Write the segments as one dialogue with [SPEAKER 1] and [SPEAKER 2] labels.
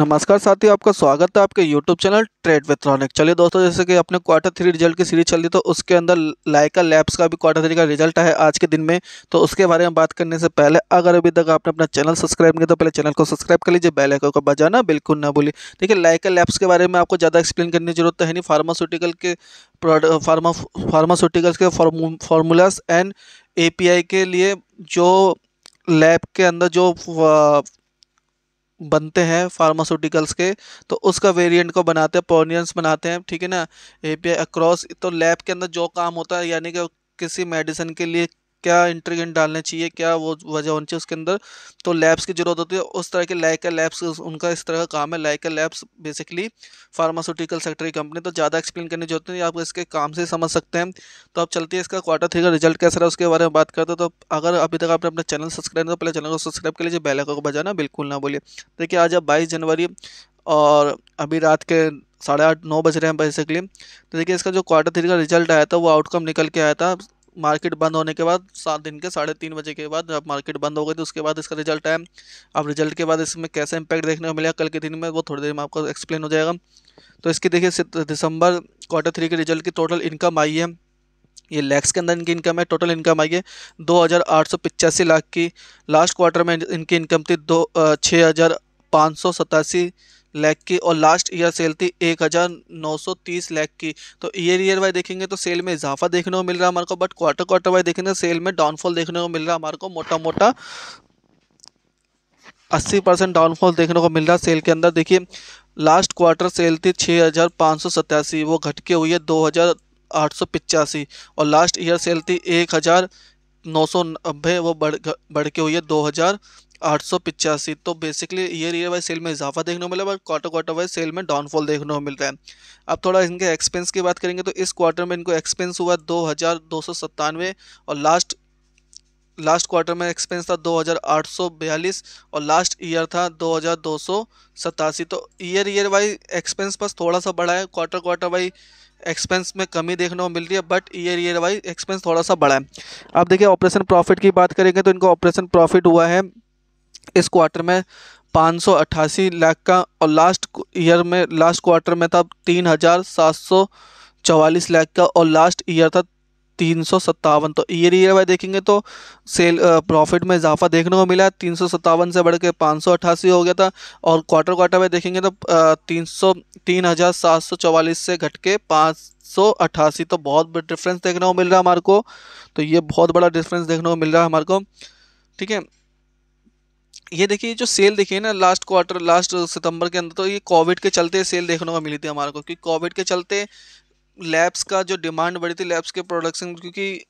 [SPEAKER 1] नमस्कार साथियों आपका स्वागत है आपके YouTube चैनल ट्रेड विथ्रॉनिक चलिए दोस्तों जैसे कि अपने क्वार्टर थ्री रिजल्ट की सीरीज चल रही तो उसके अंदर लाइका लैब्स का भी क्वार्टर थ्री का रिजल्ट है आज के दिन में तो उसके बारे में बात करने से पहले अगर अभी तक आपने अपना चैनल सब्सक्राइब नहीं तो पहले चैनल को सब्सक्राइब कर लीजिए बेल का को बजाना बिल्कुल ना भूलिए देखिए लाइका लैब्स के बारे में आपको ज़्यादा एक्सप्लेन करने की जरूरत है नहीं फार्मास्यूटिकल के प्रोडक्ट फार्मास्यूटिकल्स के फार्मूलास एंड ए के लिए जो लैब के अंदर जो बनते हैं फार्मास्यूटिकल्स के तो उसका वेरिएंट को बनाते हैं पोनियंस बनाते हैं ठीक है ना ए पी अक्रॉस तो लैब के अंदर जो काम होता है यानी कि किसी मेडिसिन के लिए क्या इंट्रीगेंट डालने चाहिए क्या वो वजह होनी चाहिए उसके अंदर तो लैब्स की जरूरत होती है उस तरह के लाइका लैब्स उनका इस तरह का काम है Lyka labs basically pharmaceutical sector की कंपनी तो ज़्यादा एक्सप्लेन करने जरूरत नहीं आप इसके काम से समझ सकते हैं तो आप चलती है इसका क्वार्टर थ्री का रिजल्ट कैसा रहा उसके बारे में बात करते हैं तो अगर अभी तक आपने अपना चैनल सब्सक्राइब नहीं तो पहले चैनल को सब्सक्राइब कर लीजिए बेल को बजाना बिल्कुल ना बोलिए देखिए आज आप बाईस जनवरी और अभी रात के साढ़े आठ नौ बज रहे हैं बेसिकली तो देखिए इसका जो क्वार्टर थ्री का रिजल्ट आया था वो आउटकम निकल के आया था मार्केट बंद होने के बाद सात दिन के साढ़े तीन बजे के बाद जब मार्केट बंद हो गई तो उसके बाद इसका रिजल्ट आया अब रिजल्ट के बाद इसमें कैसा इंपैक्ट देखने को मिला कल के दिन में वो थोड़ी देर में आपको एक्सप्लेन हो जाएगा तो इसकी देखिए दिसंबर क्वार्टर थ्री के रिजल्ट की टोटल इनकम आई है ये लैक्स के अंदर इनकी इनकम है टोटल इनकम आई है दो हज़ार आठ सौ पिचासी लाख की लास्ट क्वार्टर में इनकी इनकम थी दो छः हज़ार पाँच सौ सतासी लैख की और लास्ट ईयर सेल थी एक हज़ार नौ सौ तीस लैख की तो ईयर ईयर वाइज देखेंगे तो सेल में इजाफा देखने को मिल रहा है हमारे को बट क्वार्टर क्वार्टर वाइज देखेंगे सेल तो में डाउनफॉल देखने को मिल रहा है हमारे को मोटा मोटा अस्सी परसेंट डाउनफॉल देखने को मिल रहा है सेल के अंदर देखिए लास्ट क्वार्टर सेल थी छः हज़ार पाँच सौ सत्तासी वो घट के हुई है दो हज़ार आठ सौ पिचासी और लास्ट ईयर सेल थी एक हज़ार नौ सौ नब्बे वो बढ़ बढ़ के हुई है दो हज़ार आठ सौ पिचासी तो basically year year wise sale में इजाफा देखने को मिला और क्वार्टर क्वार्टर वाइज सेल में डाउनफॉल देखने को मिल रहा है अब थोड़ा इनके एक्सपेंस की बात करेंगे तो इस क्वार्टर में इनको एक्सपेंस हुआ दो हज़ार दो सौ सत्तानवे और लास्ट लास्ट क्वार्टर में एक्सपेंस था 2842 और लास्ट ईयर था दो तो ईयर ईयर वाइज एक्सपेंस बस थोड़ा सा बढ़ा है क्वार्टर क्वार्टर वाइज एक्सपेंस में कमी देखने को मिल रही है but year year wise expense थोड़ा सा बढ़ा है अब देखिए ऑपरेशन प्रॉफिट की बात करेंगे तो इनको ऑपरेशन प्रॉफिट हुआ है इस क्वार्टर में पाँच सौ अट्ठासी लाख का और लास्ट ईयर में लास्ट क्वार्टर में था तीन हज़ार सात सौ चवालीस लाख का और लास्ट ईयर था तीन सौ सत्तावन तो ईयर ईयर वाइज देखेंगे तो सेल प्रॉफिट में इजाफा देखने को मिला तीन सौ सत्तावन से बढ़ के पाँच सौ अट्ठासी हो गया था और क्वार्टर क्वार्टर वाइज देखेंगे तो तीन सौ तीन हज़ार सात सौ चवालीस से घट के पाँच सौ अट्ठासी तो बहुत डिफरेंस देखने को मिल रहा है हमारे को तो ये बहुत बड़ा डिफरेंस देखने को मिल रहा है हमारे को ठीक है ये देखिए जो सेल देखिए ना लास्ट क्वार्टर लास्ट सितंबर के अंदर तो ये कोविड के चलते सेल देखने को मिली थी हमारे को क्योंकि कोविड के चलते लैब्स का जो डिमांड बढ़ी थी लैब्स के प्रोडक्शन क्योंकि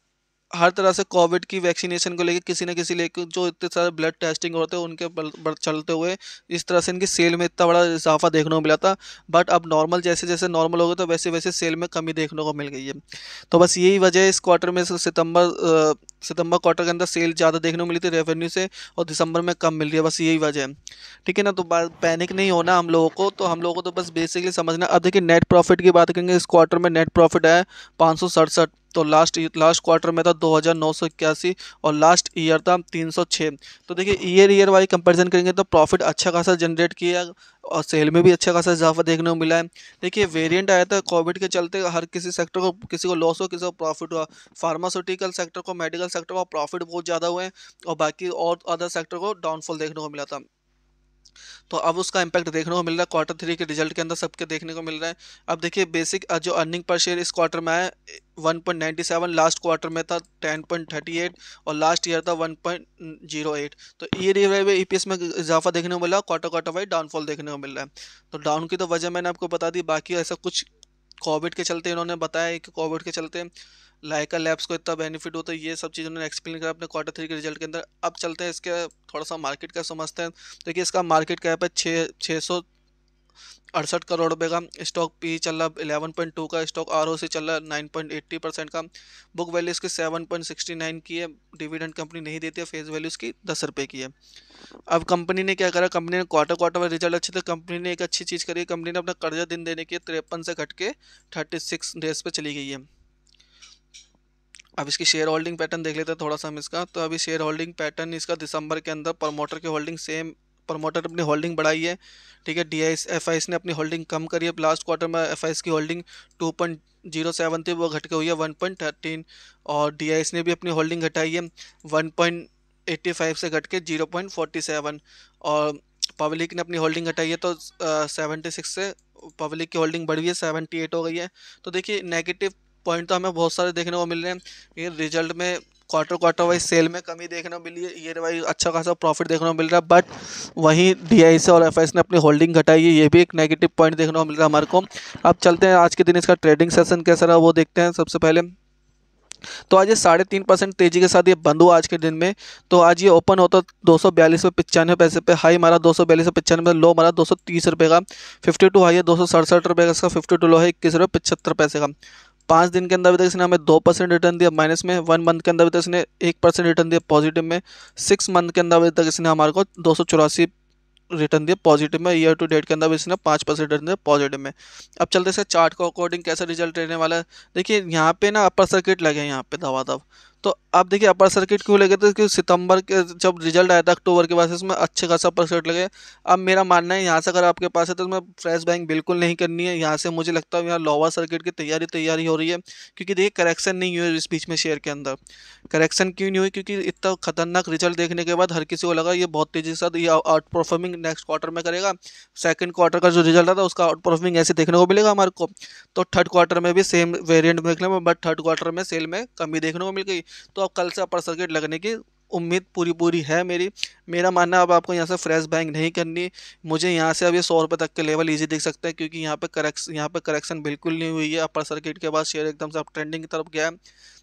[SPEAKER 1] हर तरह से कोविड की वैक्सीनेशन को लेकर किसी न किसी लेकर जो इतने सारे ब्लड टेस्टिंग होते हैं उनके बल, चलते हुए इस तरह से इनकी सेल में इतना बड़ा इजाफा देखने को मिला था बट अब नॉर्मल जैसे जैसे नॉर्मल हो गए तो वैसे वैसे सेल में कमी देखने को मिल गई है तो बस यही वजह है इस क्वार्टर में सितंबर सितंबर क्वार्टर के अंदर सेल ज़्यादा देखने को मिली थी रेवेन्यू से और दिसंबर में कम मिल रही है बस यही वजह है ठीक है ना तो पैनिक नहीं होना हम लोगों को तो हम लोगों को तो बस बेसिकली समझना अब देखिए नेट प्रॉफिट की बात करेंगे इस क्वार्टर में नेट प्रॉफिट है पाँच तो लास्ट लास्ट क्वार्टर में था दो और लास्ट ईयर था 306 तो देखिए ईयर ईयर वाइज कंपेरिजन करेंगे तो प्रॉफिट अच्छा खासा जनरेट किया और सेल में भी अच्छा खासा इजाफा देखने को मिला है देखिए वेरिएंट आया था कोविड के चलते हर किसी सेक्टर को किसी को लॉस हुआ किसी को प्रॉफिट हुआ फार्मास्यूटिकल सेक्टर को मेडिकल सेक्टर को प्रॉफिट बहुत ज़्यादा हुए हैं और बाकी और अदर सेक्टर को डाउनफॉल देखने को मिला था तो अब उसका इंपैक्ट देखने को मिल रहा है क्वार्टर थ्री के रिजल्ट के अंदर सबके देखने को मिल रहा है अब देखिए बेसिक जो अर्निंग पर शेयर इस क्वार्टर में है सेवन लास्ट क्वार्टर में था टेन पॉइंट थर्टी एट और लास्ट ईयर था वन पॉइंट जीरो एट तो ये पी एस में इजाफा देखने को मिला क्वार्टर क्वार्टर वाइज डाउनफॉल देखने को मिल रहा है तो डाउन की तो वजह मैंने आपको बता दी बाकी ऐसा कुछ कोविड के चलते इन्होंने बताया कि कोविड के चलते लाइका लैब्स को इतना बेनिफिट होता है ये सब चीज़ उन्होंने एक्सप्लेन करा अपने क्वार्टर थ्री के रिजल्ट के अंदर अब चलते हैं इसके थोड़ा सा मार्केट का समझते हैं देखिए इसका मार्केट कैप है छः छः सौ अड़सठ करोड़ रुपये का स्टॉक पी चल रहा इलेवन पॉइंट टू का स्टॉक आर ओ सी चल रहा है नाइन पॉइंट एट्टी परसेंट का बुक वैल्यू इसकी सेवन पॉइंट सिक्सटी नाइन की है डिविडेंड कंपनी नहीं देती है फेस वैल्यू इसकी दस रुपये की है अब कंपनी ने क्या करा कंपनी ने क्वार्टर क्वार्टर में रिजल्ट अच्छे थे कंपनी ने एक अच्छी चीज़ करी कंपनी ने अपना कर्जा दिन देने के तिरपन से घट के थर्टी सिक्स डेज पर चली गई है अब इसकी शेयर होल्डिंग पैटर्न देख लेते हैं थोड़ा सा हम इसका तो अभी शेयर होल्डिंग पैटर्न इसका दिसंबर के अंदर प्रमोटर की होल्डिंग सेम प्रमोटर अपनी होल्डिंग बढ़ाई है ठीक है डी आई ने अपनी होल्डिंग कम करी है लास्ट क्वार्टर में एफ की holding two point zero seven थी वो घट के हुई है वन पॉइंट थर्टीन और डी ने भी अपनी होल्डिंग घटाई है वन पॉइंट एट्टी फाइव से घट के जीरो पॉइंट फोर्टी सेवन और पब्लिक ने अपनी होल्डिंग घटाई है तो सेवेंटी सिक्स से पब्लिक की होल्डिंग बढ़ी है सेवेंटी एट हो गई है तो देखिए नेगेटिव पॉइंट तो हमें बहुत सारे देखने को मिल रहे हैं ये रिजल्ट में क्वार्टर क्वार्टर वाइज सेल में कमी देखने को मिली है ये वाइज अच्छा खासा प्रॉफिट देखने को मिल रहा है बट वहीं डी और एफ ने अपनी होल्डिंग घटाई है ये भी एक नेगेटिव पॉइंट देखने को मिल रहा है हमारे को अब चलते हैं आज के दिन इसका ट्रेडिंग सेशन कैसा रहा वो देखते हैं सबसे पहले तो आज ये साढ़े तीन परसेंट तेजी के साथ ये बंद हुआ आज के दिन में तो आज ये ओपन होता दो सौ बयालीस पे पचानवे पैसे पे हाई मारा दो सौ बयालीस पे पचानवे लो मारा दो सौ तीस रुपये का फिफ्टी टू हाई है दो सौ सड़सठ रुपये का इसका फिफ्टी टू लो है इक्कीस रुपये पचहत्तर पैसे का पाँच दिन के अंदर अभी तक इसने हमें दो परसेंट रिटर्न दिया माइनस में वन मंथ के अंदर अभी तक इसने एक परसेंट रिटर्न दिया पॉजिटिव में सिक्स मंथ के अंदर अभी तक इसने हमारे को दो सौ चौरासी रिटर्न दिया पॉजिटिव में ईयर टू डेट के अंदर इसने पाँच परसेंट रिटर्न दिया पॉजिटिव में अब चलते इसे चार्ट को अकॉर्डिंग कैसा रिजल्ट रहने वाला है देखिए यहाँ पे ना अपर सर्किट लगे हैं यहाँ पे दवा दव तो आप देखिए अपर सर्किट क्यों लगे थे तो क्योंकि सितंबर के जब रिजल्ट आया था अक्टूबर के बाद इसमें अच्छे खासा अपर सर्किट लगे अब मेरा मानना है यहाँ से अगर आपके पास है तो इसमें फ्रेश बैंक बिल्कुल नहीं करनी है यहाँ से मुझे लगता है यहाँ लोअर सर्किट की तैयारी तैयारी हो रही है क्योंकि देखिए करेक्शन नहीं हुई इस बीच में शेयर के अंदर करेक्शन क्यों नहीं हुई क्योंकि इतना खतरनाक रिजल्ट देखने के बाद हर किसी को लगा ये बहुत तेज़ी से ये आउट परफॉर्मिंग नेक्स्ट क्वार्टर में करेगा सेकेंड क्वार्टर का जो रिजल्ट आता है उसका आउट परफॉर्मिंग ऐसे देखने को मिलेगा हमारे को तो थर्ड क्वार्टर में भी सेम वेरियंट देखने में बट थर्ड क्वार्टर में सेल में कमी देखने को मिल गई तो अब कल से अपर सर्किट लगने की उम्मीद पूरी पूरी है मेरी मेरा मानना अब आपको यहाँ से फ्रेश बैंक नहीं करनी मुझे यहाँ से अब ये सौ रुपये तक के लेवल इजी दिख सकते हैं क्योंकि यहाँ पे करेक्स यहाँ पे करेक्शन बिल्कुल नहीं हुई है अपर सर्किट के बाद शेयर एकदम से अब ट्रेंडिंग की तरफ गया है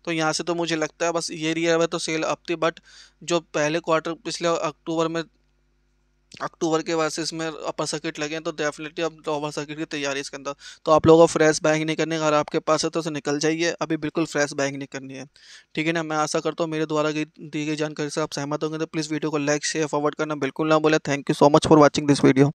[SPEAKER 1] तो यहाँ से तो मुझे लगता है बस ये रियर में तो सेल अब थी बट जो पहले क्वार्टर पिछले अक्टूबर में अक्टूबर के बाद से इसमें अपर सर्किट लगे तो डेफिनेटली अब लोअर तो सर्किट की तैयारी इसके अंदर तो आप लोगों को फ्रेश बाइंग नहीं करनी अगर आपके पास है तो उसे निकल जाइए अभी बिल्कुल फ्रेश बाइंग नहीं करनी है ठीक है ना मैं आशा करता हूँ मेरे द्वारा दी गई जानकारी से आप सहमत होंगे तो प्लीज़ वीडियो को लाइक शेयर फॉरवर्ड करना बिल्कुल ना बोले thank you so much for watching this video